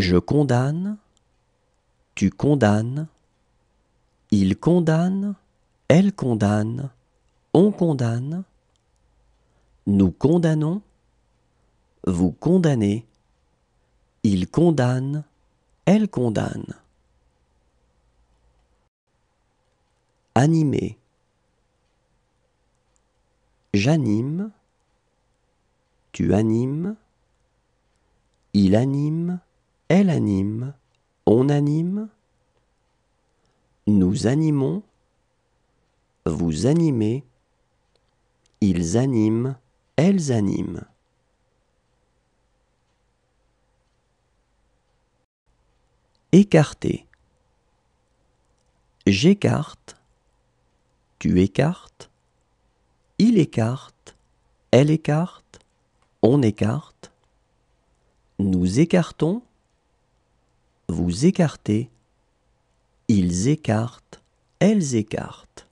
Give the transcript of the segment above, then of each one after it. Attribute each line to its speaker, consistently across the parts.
Speaker 1: Je condamne, tu condamnes, il condamne, elle condamne, on condamne, nous condamnons, vous condamnez, il condamne, elle condamne. Animer. J'anime, tu animes, il anime, elle anime, on anime, nous animons, vous animez, ils animent, elles animent. Écarter. J'écarte, tu écartes, il écarte, elle écarte, on écarte, nous écartons, vous écartez, ils écartent, elles écartent.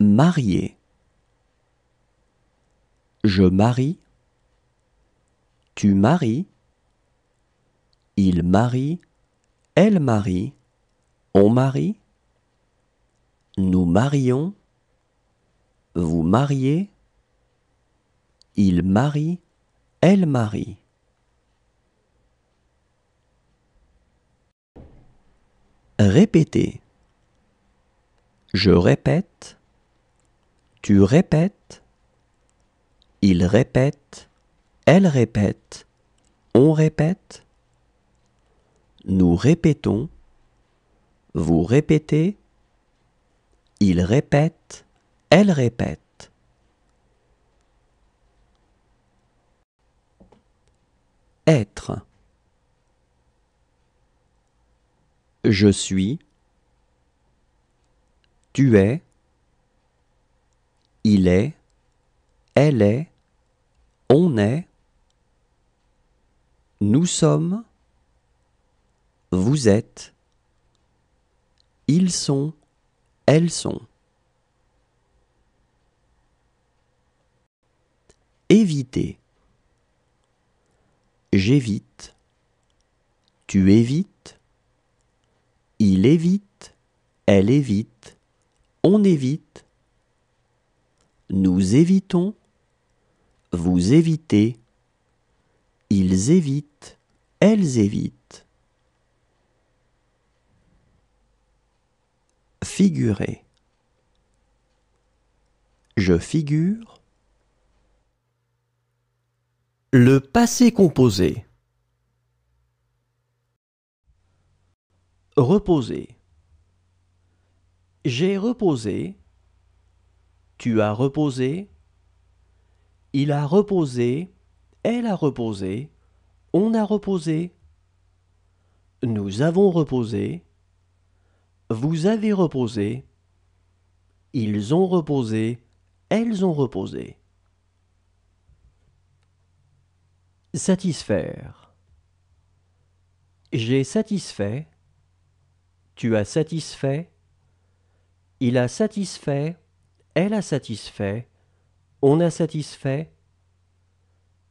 Speaker 1: Marier. Je marie, tu maries, il marie, elle marie, on marie, nous marions, vous mariez, il marie, elle marie. Répéter. Je répète. Tu répètes. Il répète. Elle répète. On répète. Nous répétons. Vous répétez. Il répète. Elle répète. Être. je suis, tu es, il est, elle est, on est, nous sommes, vous êtes, ils sont, elles sont. Éviter. J'évite. Tu évites. Il évite, elle évite, on évite, nous évitons, vous évitez, ils évitent, elles évitent. Figurer. Je figure. Le passé composé. reposer. J'ai reposé. Tu as reposé. Il a reposé. Elle a reposé. On a reposé. Nous avons reposé. Vous avez reposé. Ils ont reposé. Elles ont reposé. Satisfaire. J'ai satisfait tu as satisfait, il a satisfait, elle a satisfait, on a satisfait,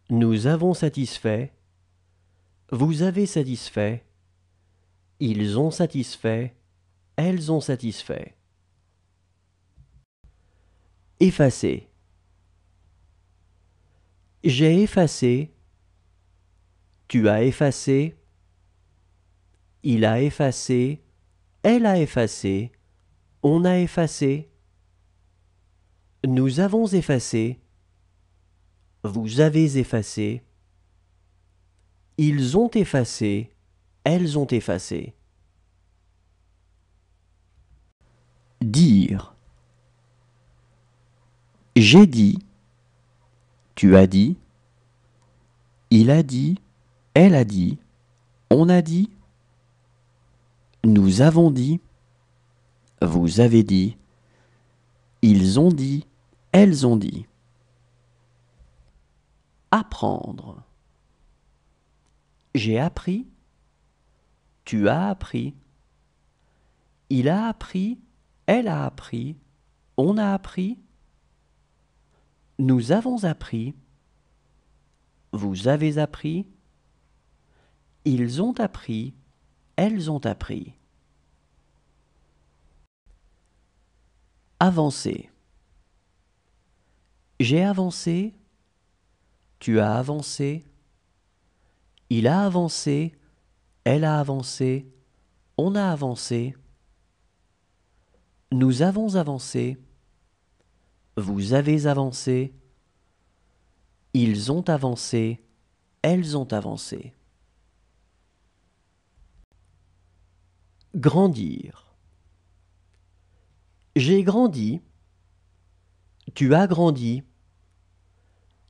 Speaker 1: nous avons satisfait, vous avez satisfait, ils ont satisfait, elles ont satisfait. Effacer. J'ai effacé, tu as effacé, il a effacé, elle a effacé. On a effacé. Nous avons effacé. Vous avez effacé. Ils ont effacé. Elles ont effacé. Dire. J'ai dit. Tu as dit. Il a dit. Elle a dit. On a dit. Nous avons dit, vous avez dit, ils ont dit, elles ont dit. Apprendre. J'ai appris, tu as appris, il a appris, elle a appris, on a appris, nous avons appris, vous avez appris, ils ont appris, elles ont appris. Avancer. J'ai avancé. Tu as avancé. Il a avancé. Elle a avancé. On a avancé. Nous avons avancé. Vous avez avancé. Ils ont avancé. Elles ont avancé. Grandir. J'ai grandi. Tu as grandi.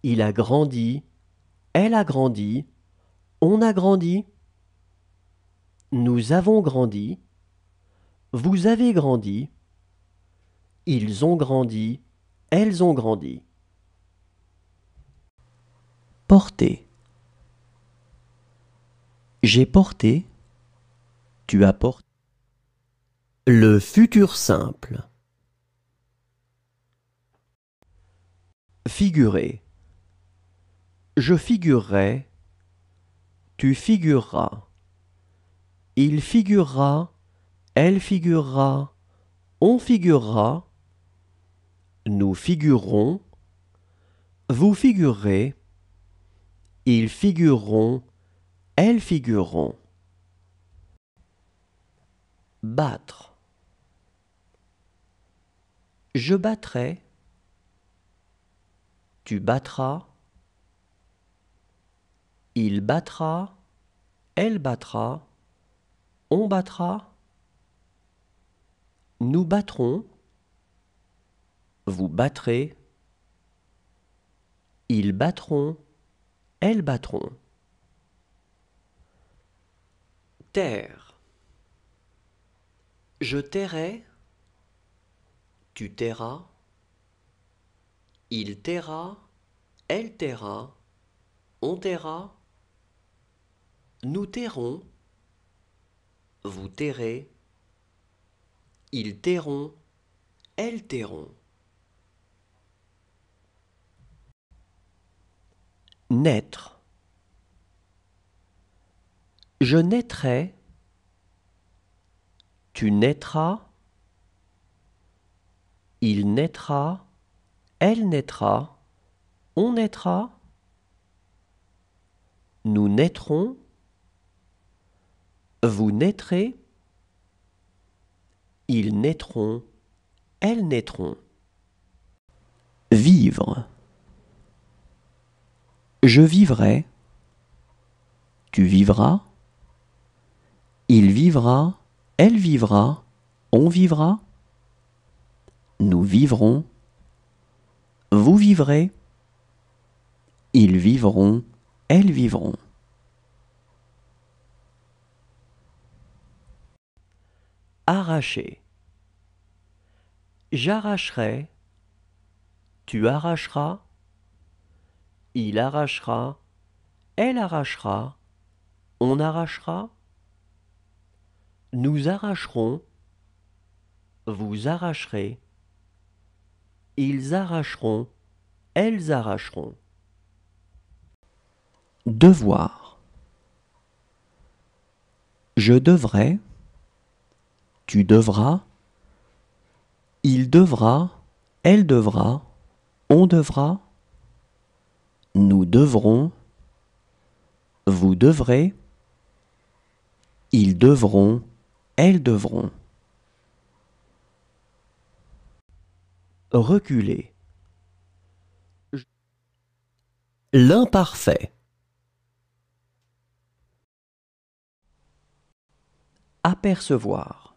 Speaker 1: Il a grandi. Elle a grandi. On a grandi. Nous avons grandi. Vous avez grandi. Ils ont grandi. Elles ont grandi. Porter. J'ai porté. Tu as porté. Le futur simple. Figurer. Je figurerai. Tu figureras. Il figurera. Elle figurera. On figurera. Nous figurons. Vous figurez. Ils figureront. Elles figureront. Battre. Je battrai. Tu battras. Il battra. Elle battra. On battra. Nous battrons. Vous battrez. Ils battront. Elles battront. Terre. Je tairai. Tu tairas. Il taira. Elle taira. On taira. Nous tairons. Vous tairez. Ils tairont. Elles tairont. Naître. Je naîtrai. Tu naîtras. Il naîtra, elle naîtra, on naîtra, nous naîtrons, vous naîtrez, ils naîtront, elles naîtront. Vivre. Je vivrai, tu vivras, il vivra, elle vivra, on vivra. Nous vivrons. Vous vivrez. Ils vivront. Elles vivront. Arracher. J'arracherai. Tu arracheras. Il arrachera. Elle arrachera. On arrachera. Nous arracherons. Vous arracherez. Ils arracheront, elles arracheront. Devoir. Je devrais, tu devras, il devra, elle devra, on devra, nous devrons, vous devrez, ils devront, elles devront. reculer. L'imparfait. Apercevoir.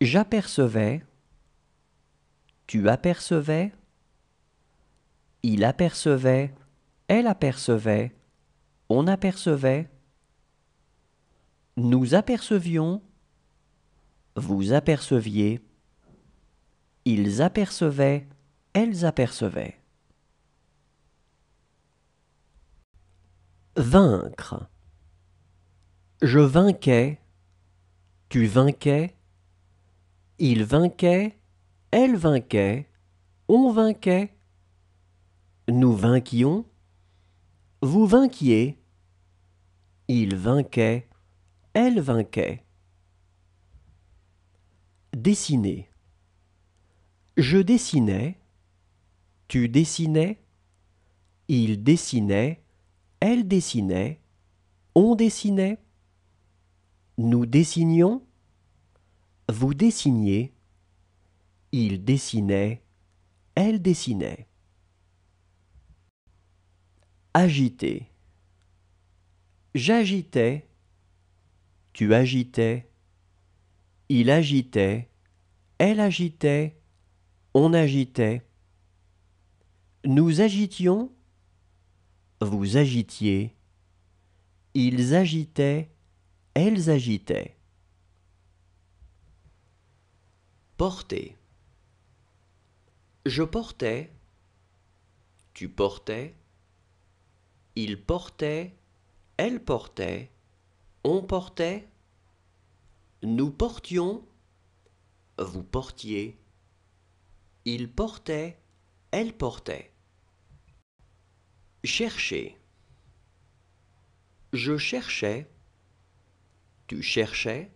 Speaker 1: J'apercevais. Tu apercevais. Il apercevait. Elle apercevait. On apercevait. Nous apercevions. Vous aperceviez. Ils apercevaient, elles apercevaient. Vaincre. Je vainquais, tu vainquais, il vainquait, elle vainquait, on vainquait. Nous vainquions, vous vainquiez, il vainquait, elle vainquait. Dessiner. Je dessinais, tu dessinais, il dessinait, elle dessinait, on dessinait, nous dessinions, vous dessiniez, il dessinait, elle dessinait. Agiter. J'agitais, tu agitais, il agitait, elle agitait, on agitait. Nous agitions. Vous agitiez. Ils agitaient. Elles agitaient. Porter. Je portais. Tu portais. Il portait. Elle portait. On portait. Nous portions. Vous portiez. Il portait, elle portait. Chercher. Je cherchais, tu cherchais.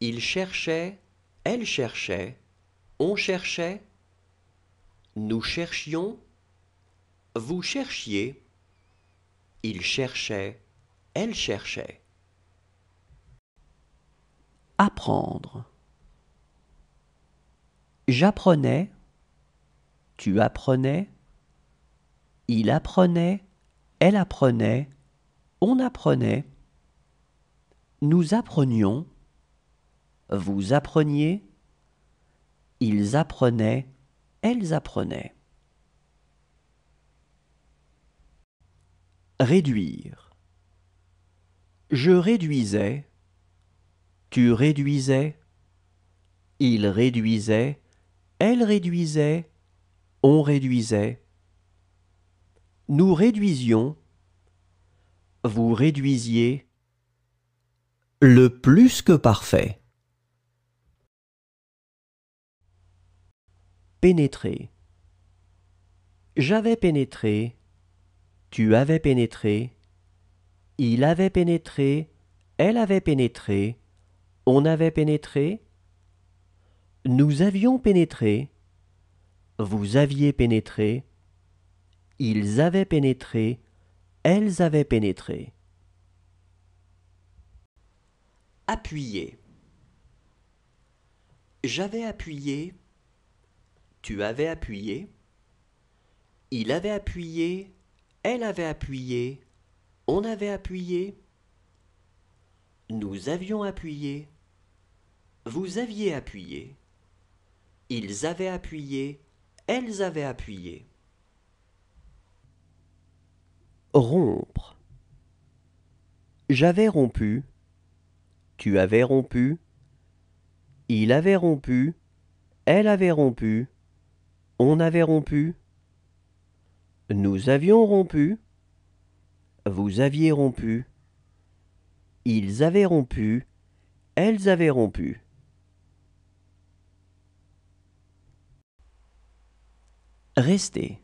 Speaker 1: Il cherchait, elle cherchait. On cherchait. Nous cherchions. Vous cherchiez. Il cherchait. Elle cherchait. Apprendre. J'apprenais, tu apprenais, il apprenait, elle apprenait, on apprenait. Nous apprenions, vous appreniez, ils apprenaient, elles apprenaient. Réduire. Je réduisais, tu réduisais, il réduisait, elle réduisait, on réduisait. Nous réduisions, vous réduisiez. Le plus que parfait. Pénétrer. J'avais pénétré, tu avais pénétré, il avait pénétré, elle avait pénétré, on avait pénétré, nous avions pénétré, vous aviez pénétré, ils avaient pénétré, elles avaient pénétré. Appuyer. J'avais appuyé, tu avais appuyé, il avait appuyé, elle avait appuyé, on avait appuyé, nous avions appuyé, vous aviez appuyé. Ils avaient appuyé, elles avaient appuyé. Rompre. J'avais rompu, tu avais rompu, il avait rompu, elle avait rompu, on avait rompu, nous avions rompu, vous aviez rompu, ils avaient rompu, elles avaient rompu. Rester.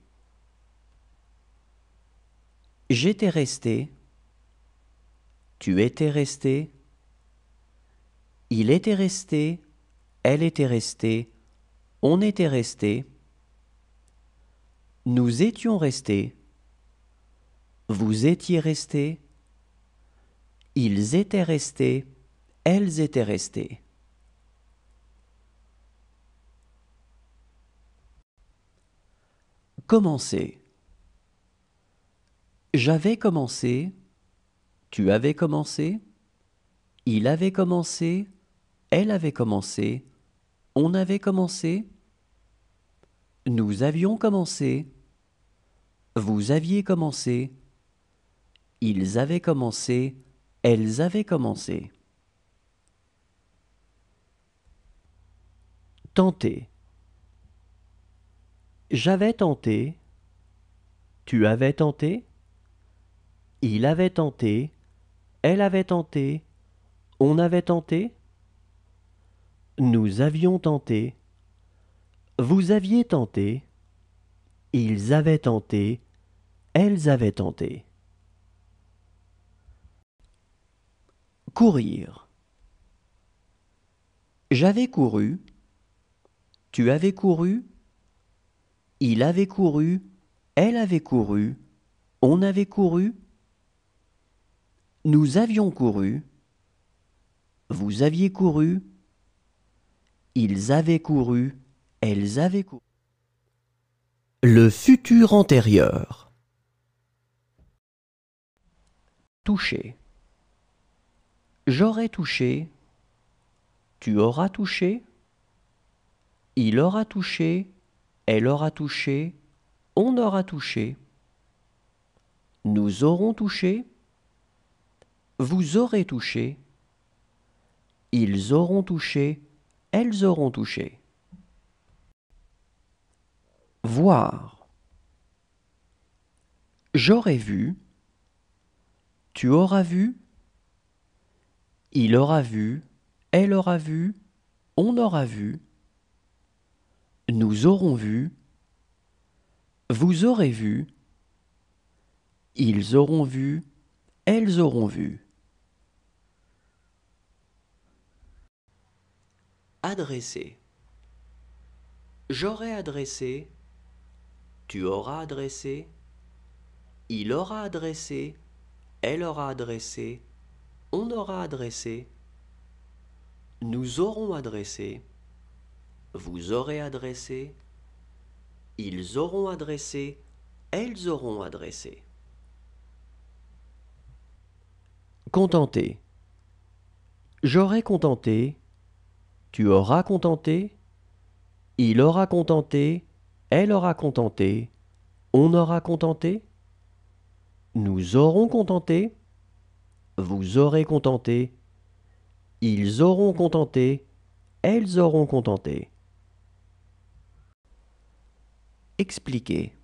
Speaker 1: J'étais resté. Tu étais resté. Il était resté. Elle était restée. On était resté. Nous étions restés. Vous étiez restés. Ils étaient restés. Elles étaient restées. Commencer. J'avais commencé, tu avais commencé, il avait commencé, elle avait commencé, on avait commencé, nous avions commencé, vous aviez commencé, ils avaient commencé, elles avaient commencé. Tenter. J'avais tenté, tu avais tenté, il avait tenté, elle avait tenté, on avait tenté, nous avions tenté, vous aviez tenté, ils avaient tenté, elles avaient tenté. Courir. J'avais couru, tu avais couru, il avait couru, elle avait couru, on avait couru, nous avions couru, vous aviez couru, ils avaient couru, elles avaient couru. Le futur antérieur. Toucher. J'aurais touché, tu auras touché, il aura touché, elle aura touché, on aura touché, nous aurons touché, vous aurez touché, ils auront touché, elles auront touché. Voir. J'aurai vu, tu auras vu, il aura vu, elle aura vu, on aura vu, nous aurons vu. Vous aurez vu. Ils auront vu. Elles auront vu. Adresser. J'aurai adressé. Tu auras adressé. Il aura adressé. Elle aura adressé. On aura adressé. Nous aurons adressé vous aurez adressé, ils auront adressé, elles auront adressé. Contenté. J'aurai contenté, tu auras contenté, il aura contenté, elle aura contenté, on aura contenté, nous aurons contenté, vous aurez contenté, ils auront contenté, elles auront contenté. expliquer.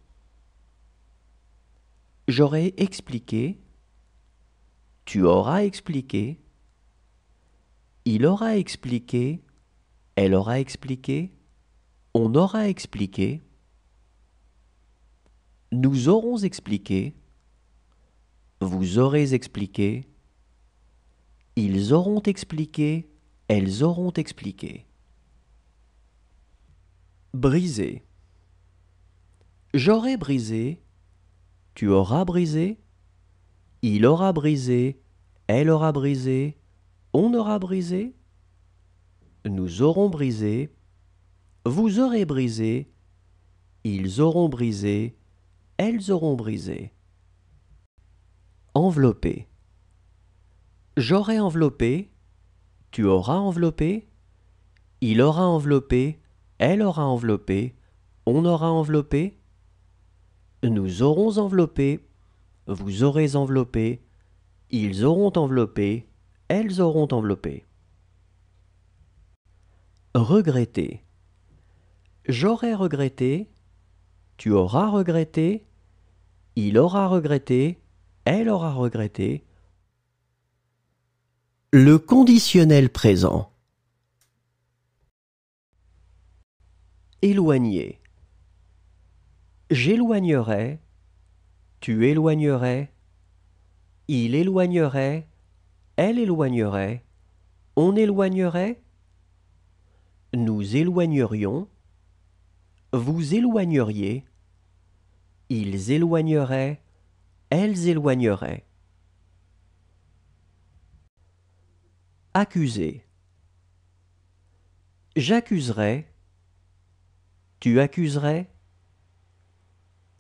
Speaker 1: J'aurai expliqué. Tu auras expliqué. Il aura expliqué. Elle aura expliqué. On aura expliqué. Nous aurons expliqué. Vous aurez expliqué. Ils auront expliqué. Elles auront expliqué. Briser. J'aurai brisé, tu auras brisé, il aura brisé, elle aura brisé, on aura brisé, nous aurons brisé, vous aurez brisé, ils auront brisé, elles auront brisé. Enveloppé. J'aurai enveloppé, tu auras enveloppé, il aura enveloppé, elle aura enveloppé, on aura enveloppé, nous aurons enveloppé, vous aurez enveloppé, ils auront enveloppé, elles auront enveloppé. Regretter. J'aurais regretté, tu auras regretté, il aura regretté, elle aura regretté. Le conditionnel présent. Éloigné. J'éloignerai, tu éloignerais, il éloignerait, elle éloignerait, on éloignerait, nous éloignerions, vous éloigneriez, ils éloigneraient, elles éloigneraient. Accuser. J'accuserai, tu accuserais,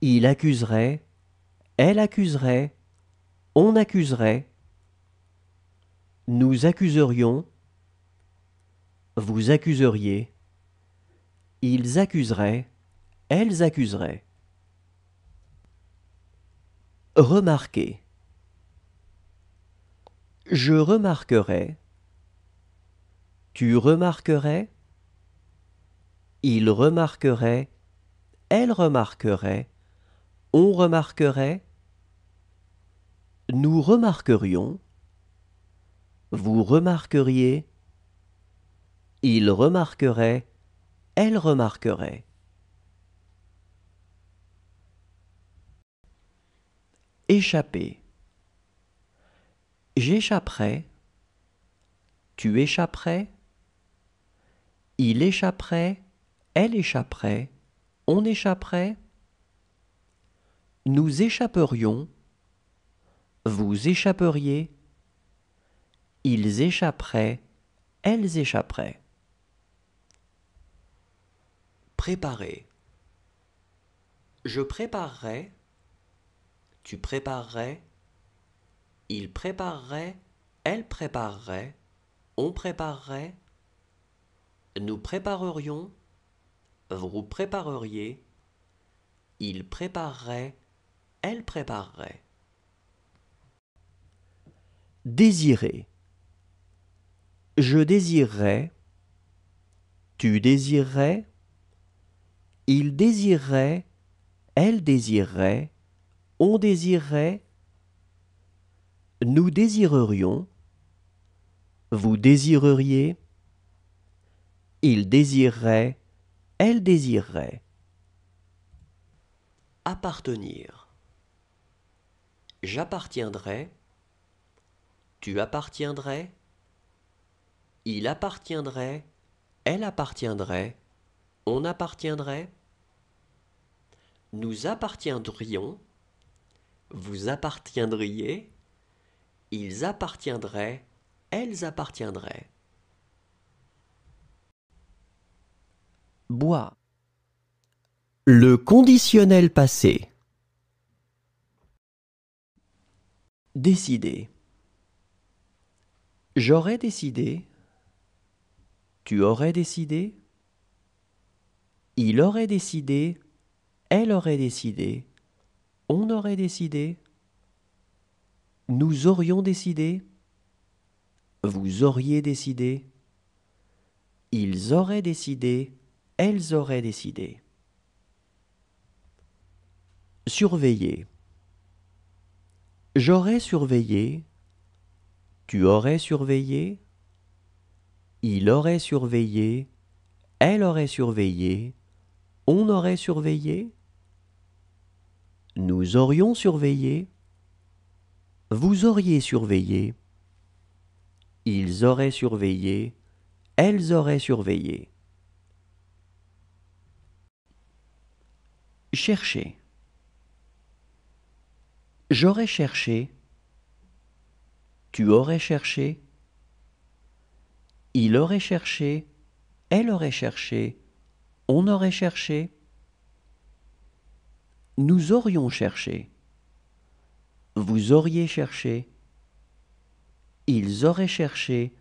Speaker 1: il accuserait, elle accuserait, on accuserait, nous accuserions, vous accuseriez, ils accuseraient, elles accuseraient. Remarquez. Je remarquerai. Tu remarquerais. Il remarquerait. Elle remarquerait on remarquerait, nous remarquerions, vous remarqueriez, il remarquerait, elle remarquerait. Échapper. J'échapperai, tu échapperais, il échapperait, elle échapperait, on échapperait nous échapperions, vous échapperiez, ils échapperaient, elles échapperaient. Préparer. Je préparerai, tu préparerais, il préparerait, elle préparerait, on préparerait, nous préparerions, vous prépareriez, il prépareraient elle préparerait. Désirer. Je désirerais. Tu désirerais. Il désirerait. Elle désirerait. On désirerait. Nous désirerions. Vous désireriez. Il désirerait. Elle désirerait. Appartenir. J'appartiendrai, tu appartiendrais, il appartiendrait, elle appartiendrait, on appartiendrait, nous appartiendrions, vous appartiendriez, ils appartiendraient, elles appartiendraient. Bois. Le conditionnel passé. Décider. J'aurais décidé. Tu aurais décidé. Il aurait décidé. Elle aurait décidé. On aurait décidé. Nous aurions décidé. Vous auriez décidé. Ils auraient décidé. Elles auraient décidé. Surveiller. J'aurais surveillé, tu aurais surveillé, il aurait surveillé, elle aurait surveillé, on aurait surveillé, nous aurions surveillé, vous auriez surveillé, ils auraient surveillé, elles auraient surveillé. Chercher. J'aurais cherché. Tu aurais cherché. Il aurait cherché. Elle aurait cherché. On aurait cherché. Nous aurions cherché. Vous auriez cherché. Ils auraient cherché.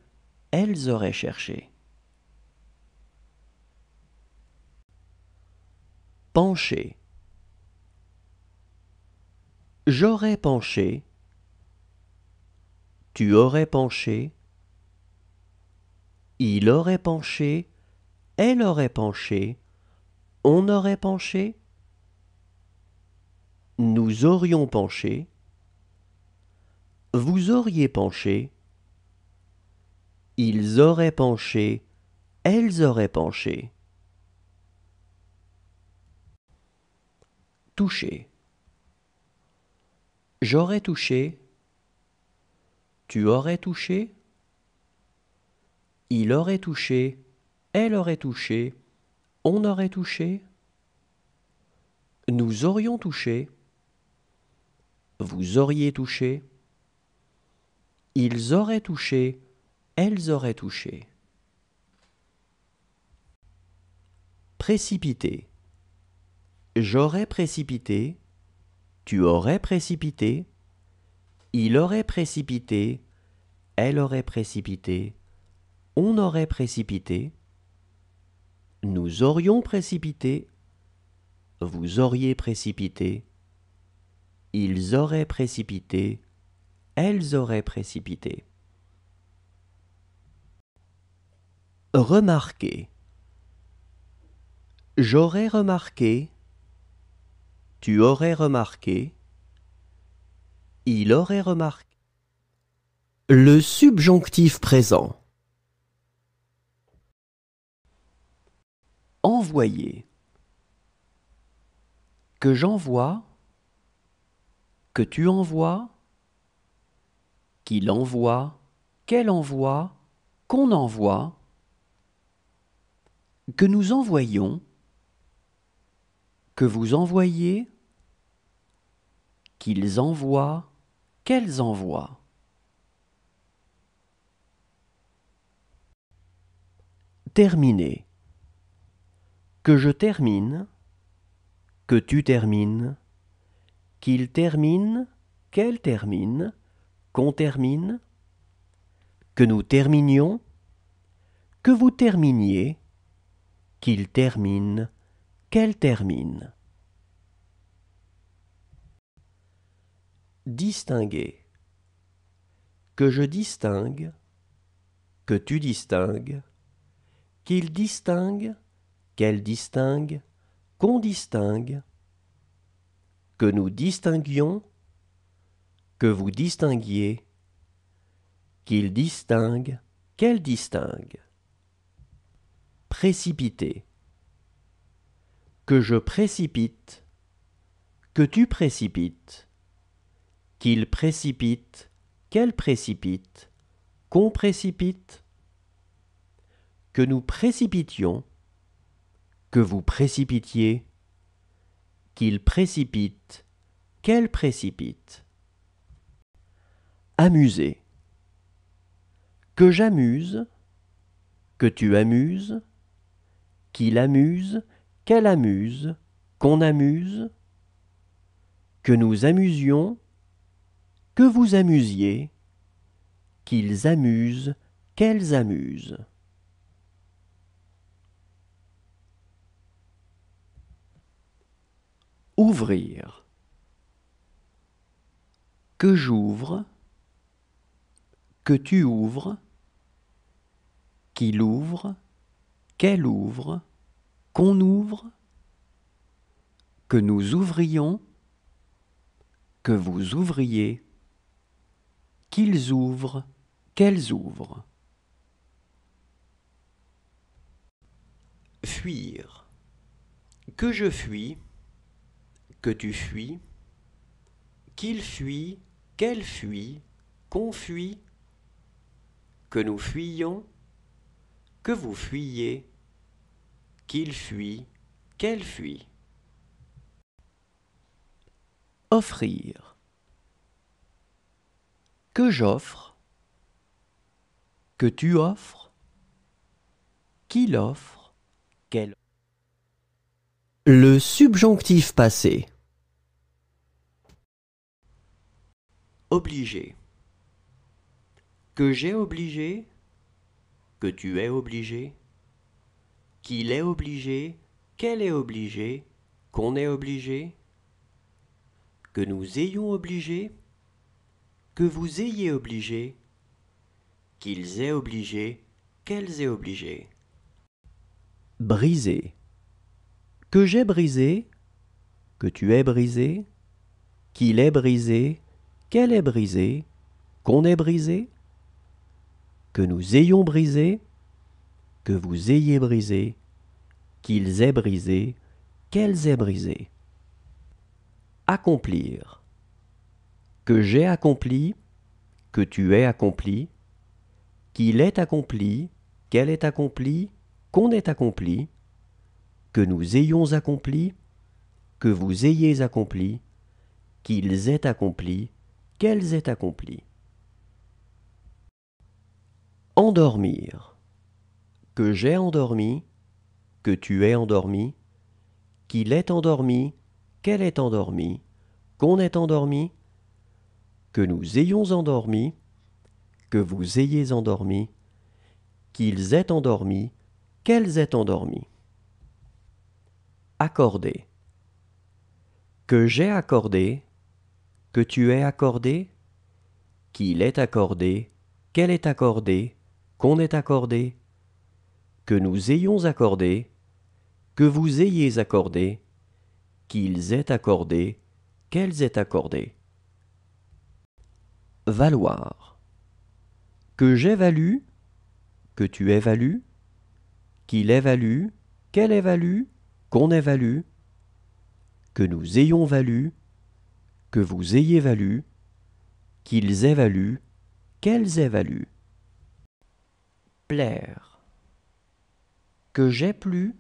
Speaker 1: Elles auraient cherché. Pencher. J'aurais penché. Tu aurais penché. Il aurait penché. Elle aurait penché. On aurait penché. Nous aurions penché. Vous auriez penché. Ils auraient penché. Elles auraient penché. Toucher. J'aurais touché. Tu aurais touché. Il aurait touché. Elle aurait touché. On aurait touché. Nous aurions touché. Vous auriez touché. Ils auraient touché. Elles auraient touché. Précipité. J'aurais précipité. Tu aurais précipité. Il aurait précipité. Elle aurait précipité. On aurait précipité. Nous aurions précipité. Vous auriez précipité. Ils auraient précipité. Elles auraient précipité. Remarquez. J'aurais remarqué. Tu aurais remarqué. Il aurait remarqué. Le subjonctif présent. Envoyer. Que j'envoie. Que tu envoies. Qu'il envoie. Qu'elle envoie. Qu'on envoie. Que nous envoyons que vous envoyez, qu'ils envoient, qu'elles envoient. Terminer. Que je termine, que tu termines, qu'il termine, qu'elle termine, qu'on termine, que nous terminions, que vous terminiez, qu'il termine, qu'elle termine. Distinguer. Que je distingue, que tu distingues, qu'il distingue, qu'elle distingue, qu'on distingue, que nous distinguions, que vous distinguiez, qu'il distingue, qu'elle distingue. Précipiter que je précipite, que tu précipites, qu'il précipite, qu'elle précipite, qu'on précipite, que nous précipitions, que vous précipitiez, qu'il précipite, qu'elle précipite. Amuser. Que j'amuse, que tu amuses, qu'il amuse, qu'elle amuse, qu'on amuse, que nous amusions, que vous amusiez, qu'ils amusent, qu'elles amusent. Ouvrir. Que j'ouvre, que tu ouvres, qu'il ouvre, qu'elle ouvre, qu'on ouvre, que nous ouvrions, que vous ouvriez, qu'ils ouvrent, qu'elles ouvrent. Fuir. Que je fuis, que tu fuis, qu'il fuit, qu'elle fuit, qu'on fuit, que nous fuyons, que vous fuyez qu'il fuit, qu'elle fuit. Offrir. Que j'offre, que tu offres, qu'il offre, qu'elle Le subjonctif passé. Obligé. Que j'ai obligé, que tu es obligé qu'il est obligé, qu'elle est obligée, qu'on est obligé, que nous ayons obligé, que vous ayez obligé, qu'ils aient obligé, qu'elles aient obligé. Briser. Que j'ai brisé, que tu es brisé, qu'il est brisé, qu'elle est brisée, qu'on est brisé, que nous ayons brisé, que vous ayez brisé, qu'ils aient brisé, qu'elles aient brisé. Accomplir. Que j'ai accompli, que tu aies accompli, qu'il est accompli, qu'elle est accomplie, qu'on ait accompli, que nous ayons accompli, que vous ayez accompli, qu'ils aient accompli, qu'elles aient accompli. Endormir que j'ai endormi, que tu es endormi, qu'il est endormi, qu'elle est endormie, qu'on est endormi, que nous ayons endormi, que vous ayez endormi, qu'ils aient endormi, qu'elles aient endormi. Accordé. Que j'ai accordé, que tu aies accordé, qu'il est accordé, qu'elle est accordée, qu'on est accordé, que nous ayons accordé, que vous ayez accordé, qu'ils aient accordé, qu'elles aient accordé. Valoir. Que j'ai valu, que tu valu, qu'il valu, qu'elle évalue, qu'on valu, que nous ayons valu, que vous ayez valu, qu'ils aient valu, qu'elles valu. Plaire que j'ai plus,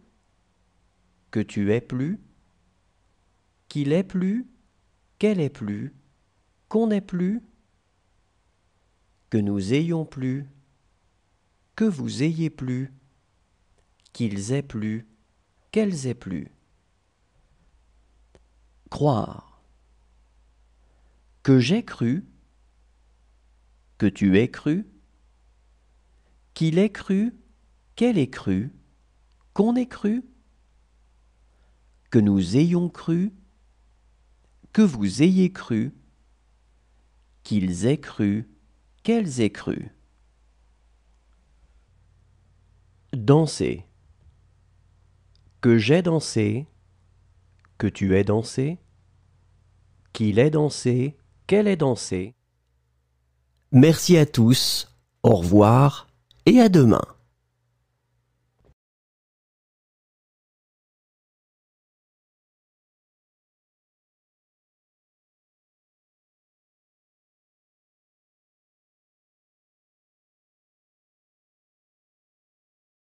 Speaker 1: que tu es plus, qu'il est plus, qu'elle est plus, qu'on ait plus, que nous ayons plus, que vous ayez plus, qu'ils aient plus, qu'elles aient plus. Croire. Que j'ai cru, que tu aies cru, qu'il ait cru, qu'elle ait cru, qu'on ait cru, que nous ayons cru, que vous ayez cru, qu'ils aient cru, qu'elles aient cru. Danser. Que j'ai dansé, que tu aies dansé, qu'il ait dansé, qu'elle ait dansé. Merci à tous, au revoir et à demain.